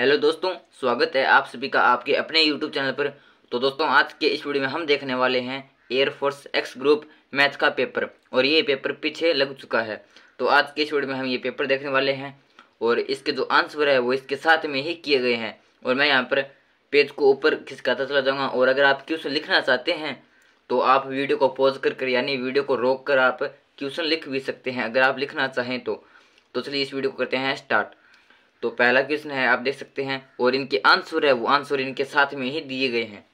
hello दोस्तों स्वागत है आप सभी का आपके अपने यूट्यूब चैनल पर तो दोस्तों आज के इस वीडियो में हम देखने वाले हैं एयरफोर्स एक्स ग्रुप मैथ का पेपर और ये पेपर पीछे लग चुका है तो आज के इस वीडियो में हम ये पेपर देखने वाले हैं और इसके जो आंसर है वो इसके साथ में ही किए गए हैं और मैं यहाँ पर पेज को ऊपर खिसकाता चला जाऊँगा और अगर आप क्वेश्चन लिखना चाहते हैं तो आप वीडियो को पॉज कर कर यानी वीडियो को रोक कर आप क्वेश्चन लिख भी सकते हैं अगर आप लिखना चाहें तो, तो चलिए इस वीडियो को करते हैं स्टार्ट तो पहला क्वेश्चन है आप देख सकते हैं और इनके आंसर है वो आंसर इनके साथ में ही दिए गए हैं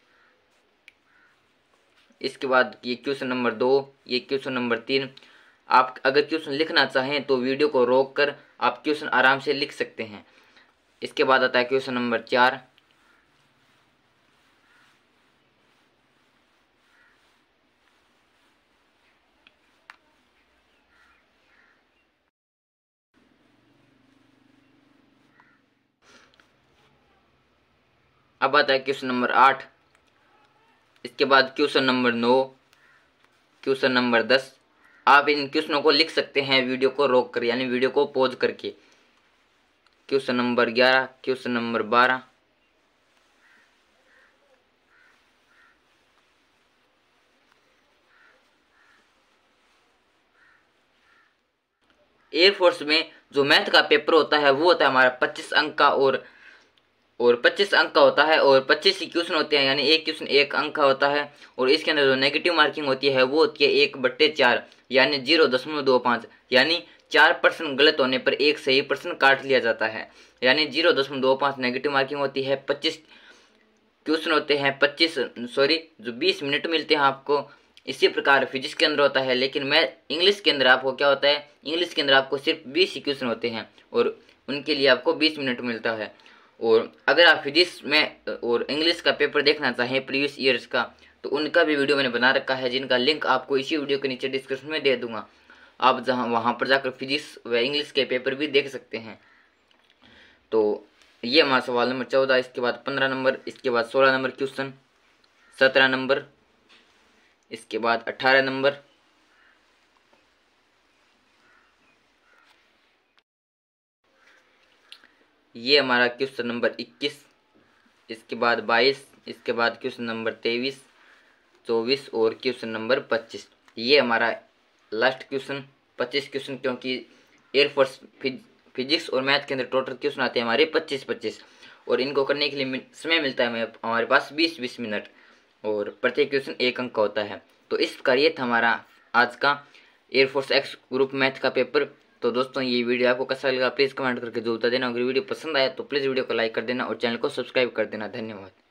इसके बाद ये क्वेश्चन नंबर दो ये क्वेश्चन नंबर तीन आप अगर क्वेश्चन लिखना चाहें तो वीडियो को रोक कर आप क्वेश्चन आराम से लिख सकते हैं इसके बाद आता है क्वेश्चन नंबर चार अब आता है क्वेश्चन नंबर आठ इसके बाद क्वेश्चन नंबर नौ क्वेश्चन नंबर दस आप इन क्वेश्चनों को लिख सकते हैं वीडियो को रोक कर यानी वीडियो को पॉज करके क्वेश्चन नंबर ग्यारह क्वेश्चन नंबर बारह एयरफोर्स में जो मैथ का पेपर होता है वो होता है हमारा 25 अंक का और और 25 अंक का होता है और 25 ही क्वेश्चन होते हैं यानी एक क्वेश्चन एक अंक का होता है और इसके अंदर जो नेगेटिव मार्किंग होती है वो होती है एक बट्टे चार यानी जीरो दशमलव दो पाँच यानी चार पर्सन गलत होने पर एक सही पर्सन काट लिया जाता है यानी जीरो दशमलव दो पाँच नेगेटिव मार्किंग होती है पच्चीस क्वेश्चन होते हैं पच्चीस सॉरी जो बीस मिनट मिलते हैं आपको इसी प्रकार फिजिक्स के अंदर होता है लेकिन मैं इंग्लिश के अंदर आपको क्या होता है इंग्लिश के अंदर आपको सिर्फ बीस ही क्वेश्चन होते हैं और उनके लिए आपको बीस मिनट मिलता है और अगर आप फिजिक्स में और इंग्लिश का पेपर देखना चाहें प्रीवियस ईयर्स का तो उनका भी वीडियो मैंने बना रखा है जिनका लिंक आपको इसी वीडियो के नीचे डिस्क्रिप्शन में दे दूंगा आप जहाँ वहाँ पर जाकर फिजिक्स व इंग्लिश के पेपर भी देख सकते हैं तो ये हमारा सवाल नंबर चौदह इसके बाद पंद्रह नंबर इसके बाद सोलह नंबर क्वेश्चन सत्रह नंबर इसके बाद अट्ठारह नंबर ये हमारा क्वेश्चन नंबर इक्कीस इसके बाद बाईस इसके बाद क्वेश्चन नंबर तेईस चौबीस और क्वेश्चन नंबर पच्चीस ये हमारा लास्ट क्वेश्चन पच्चीस क्वेश्चन क्योंकि एयरफोर्स फिजिक्स और मैथ के अंदर टोटल क्वेश्चन आते हैं हमारे पच्चीस पच्चीस और इनको करने के लिए समय मिलता है हमारे पास बीस बीस मिनट और प्रत्येक क्वेश्चन एक अंक का होता है तो इस प्रकार ये था हमारा आज का एयरफोर्स एक्स ग्रुप मैथ का पेपर तो दोस्तों ये वीडियो आपको कैसा लगा प्लीज़ कमेंट करके जो बता देना अगर वीडियो पसंद आया तो प्लीज़ वीडियो को लाइक कर देना और चैनल को सब्सक्राइब कर देना धन्यवाद